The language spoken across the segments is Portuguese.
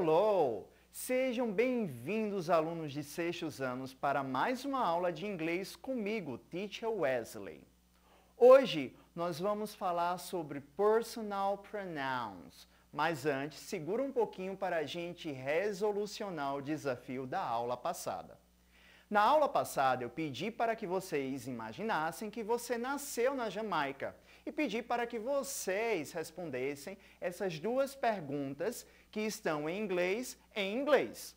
Hello! Sejam bem-vindos, alunos de sextos anos, para mais uma aula de inglês comigo, Teacher Wesley. Hoje nós vamos falar sobre personal pronouns, mas antes segura um pouquinho para a gente resolucionar o desafio da aula passada. Na aula passada, eu pedi para que vocês imaginassem que você nasceu na Jamaica e pedi para que vocês respondessem essas duas perguntas que estão em inglês em inglês.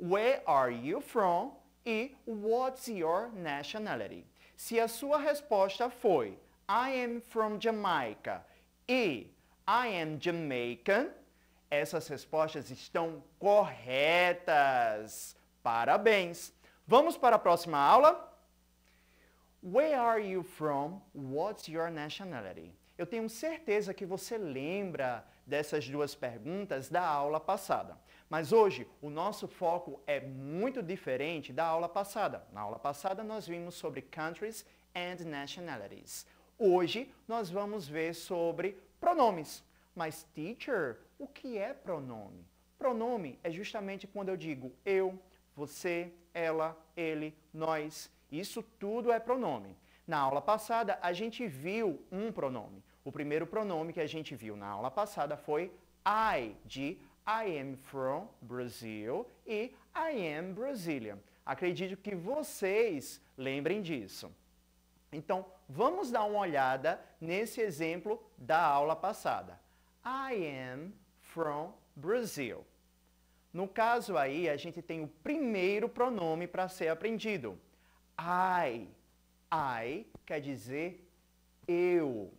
Where are you from? E what's your nationality? Se a sua resposta foi I am from Jamaica e I am Jamaican, essas respostas estão corretas. Parabéns! Vamos para a próxima aula. Where are you from? What's your nationality? Eu tenho certeza que você lembra dessas duas perguntas da aula passada. Mas hoje o nosso foco é muito diferente da aula passada. Na aula passada nós vimos sobre countries and nationalities. Hoje nós vamos ver sobre pronomes. Mas, teacher, o que é pronome? Pronome é justamente quando eu digo eu, você, ela, ele, nós. Isso tudo é pronome. Na aula passada, a gente viu um pronome. O primeiro pronome que a gente viu na aula passada foi I, de I am from Brazil e I am Brazilian. Acredito que vocês lembrem disso. Então, vamos dar uma olhada nesse exemplo da aula passada. I am from Brazil. No caso aí, a gente tem o primeiro pronome para ser aprendido. I. I quer dizer eu.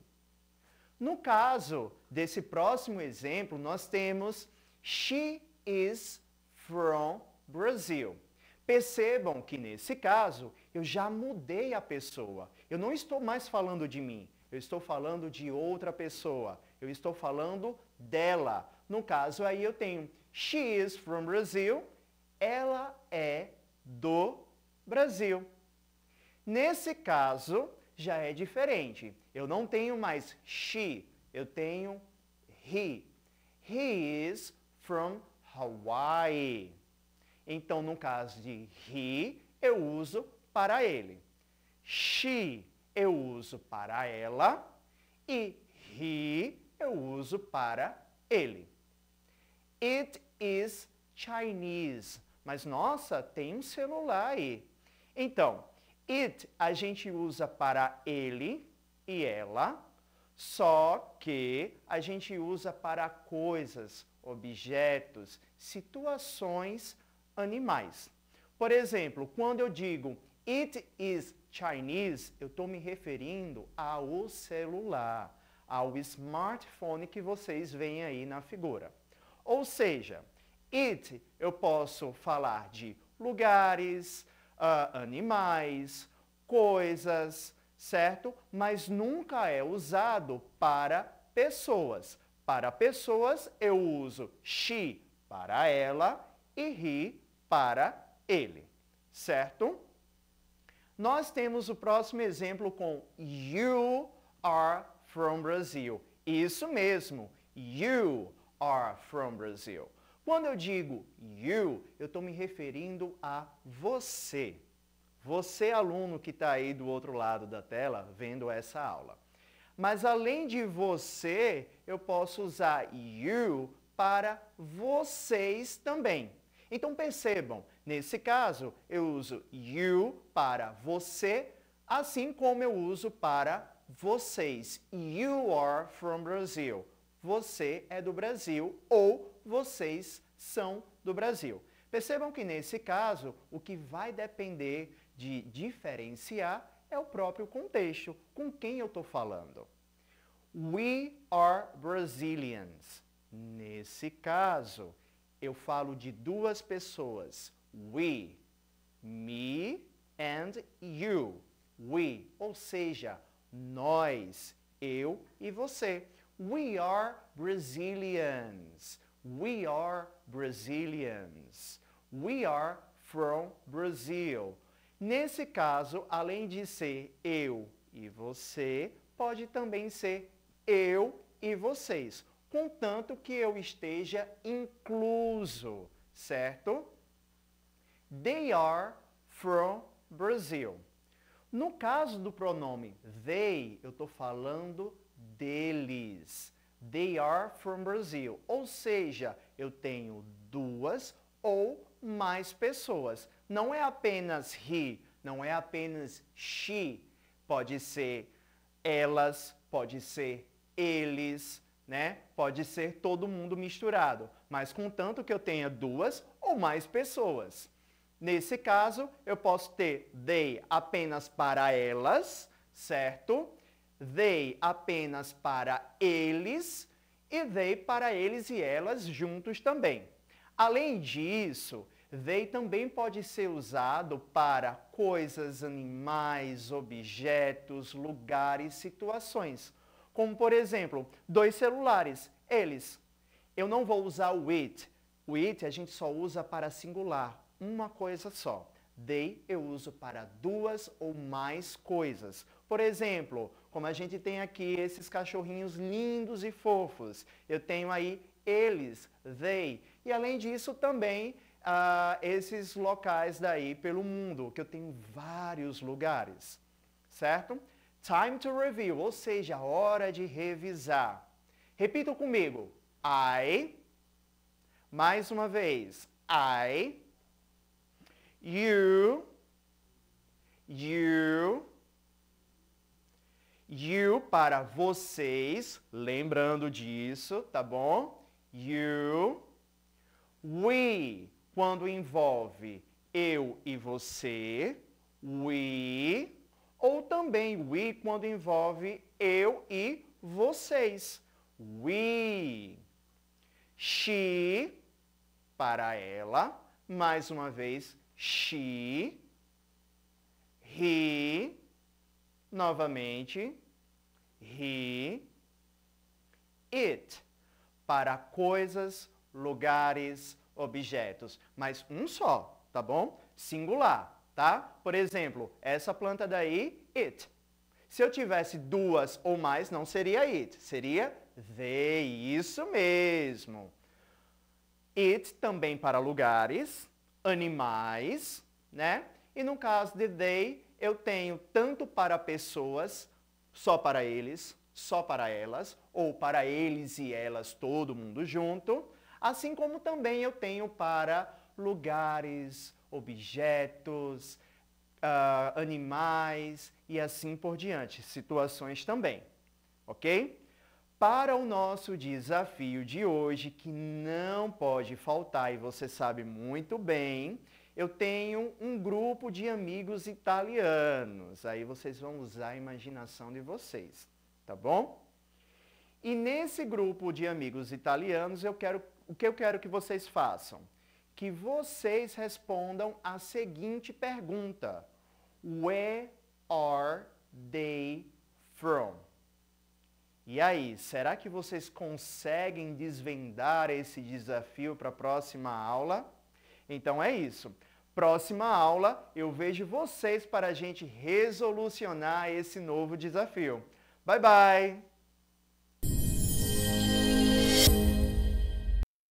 No caso desse próximo exemplo, nós temos She is from Brazil. Percebam que nesse caso eu já mudei a pessoa. Eu não estou mais falando de mim, eu estou falando de outra pessoa. Eu estou falando dela. No caso aí eu tenho She is from Brazil. Ela é do Brasil. Nesse caso, já é diferente. Eu não tenho mais she, eu tenho he. He is from Hawaii. Então, no caso de he, eu uso para ele. She, eu uso para ela. E he, eu uso para ele. It is Chinese. Mas nossa, tem um celular aí. Então, it a gente usa para ele e ela, só que a gente usa para coisas, objetos, situações, animais. Por exemplo, quando eu digo it is Chinese, eu estou me referindo ao celular, ao smartphone que vocês veem aí na figura. Ou seja, it eu posso falar de lugares, uh, animais, coisas, certo? Mas nunca é usado para pessoas. Para pessoas eu uso she para ela e he para ele, certo? Nós temos o próximo exemplo com you are from Brazil. Isso mesmo, you are from Brazil. Quando eu digo you, eu estou me referindo a você. Você, aluno que está aí do outro lado da tela, vendo essa aula. Mas além de você, eu posso usar you para vocês também. Então percebam, nesse caso, eu uso you para você, assim como eu uso para vocês. You are from Brazil você é do Brasil ou vocês são do Brasil. Percebam que nesse caso, o que vai depender de diferenciar é o próprio contexto, com quem eu estou falando. We are Brazilians. Nesse caso, eu falo de duas pessoas. We, me and you. We, ou seja, nós, eu e você. We are Brazilians. We are Brazilians. We are from Brazil. Nesse caso, além de ser eu e você, pode também ser eu e vocês, contanto que eu esteja incluso, certo? They are from Brazil. No caso do pronome they, eu estou falando deles. They are from Brazil. Ou seja, eu tenho duas ou mais pessoas. Não é apenas he, não é apenas she. Pode ser elas, pode ser eles, né? Pode ser todo mundo misturado, mas contanto que eu tenha duas ou mais pessoas. Nesse caso, eu posso ter they apenas para elas, certo? they apenas para eles e they para eles e elas juntos também. Além disso, they também pode ser usado para coisas, animais, objetos, lugares, situações. Como, por exemplo, dois celulares, eles. Eu não vou usar o it. O it a gente só usa para singular uma coisa só. They eu uso para duas ou mais coisas. Por exemplo, como a gente tem aqui esses cachorrinhos lindos e fofos, eu tenho aí eles, they. E além disso também uh, esses locais daí pelo mundo, que eu tenho vários lugares, certo? Time to review, ou seja, hora de revisar. Repita comigo. I, mais uma vez, I, you, you, you para vocês, lembrando disso, tá bom? You, we quando envolve eu e você, we, ou também we quando envolve eu e vocês, we. She para ela, mais uma vez she, he, novamente, he, it, para coisas, lugares, objetos, mas um só, tá bom? Singular, tá? Por exemplo, essa planta daí, it. Se eu tivesse duas ou mais, não seria it, seria they, isso mesmo. It também para lugares, animais, né? E no caso de they, eu tenho tanto para pessoas, só para eles, só para elas, ou para eles e elas, todo mundo junto, assim como também eu tenho para lugares, objetos, uh, animais e assim por diante, situações também, ok? para o nosso desafio de hoje, que não pode faltar e você sabe muito bem, eu tenho um grupo de amigos italianos. Aí vocês vão usar a imaginação de vocês, tá bom? E nesse grupo de amigos italianos, eu quero o que eu quero que vocês façam? Que vocês respondam a seguinte pergunta: Where are they from? E aí, será que vocês conseguem desvendar esse desafio para a próxima aula? Então é isso. Próxima aula eu vejo vocês para a gente resolucionar esse novo desafio. Bye bye!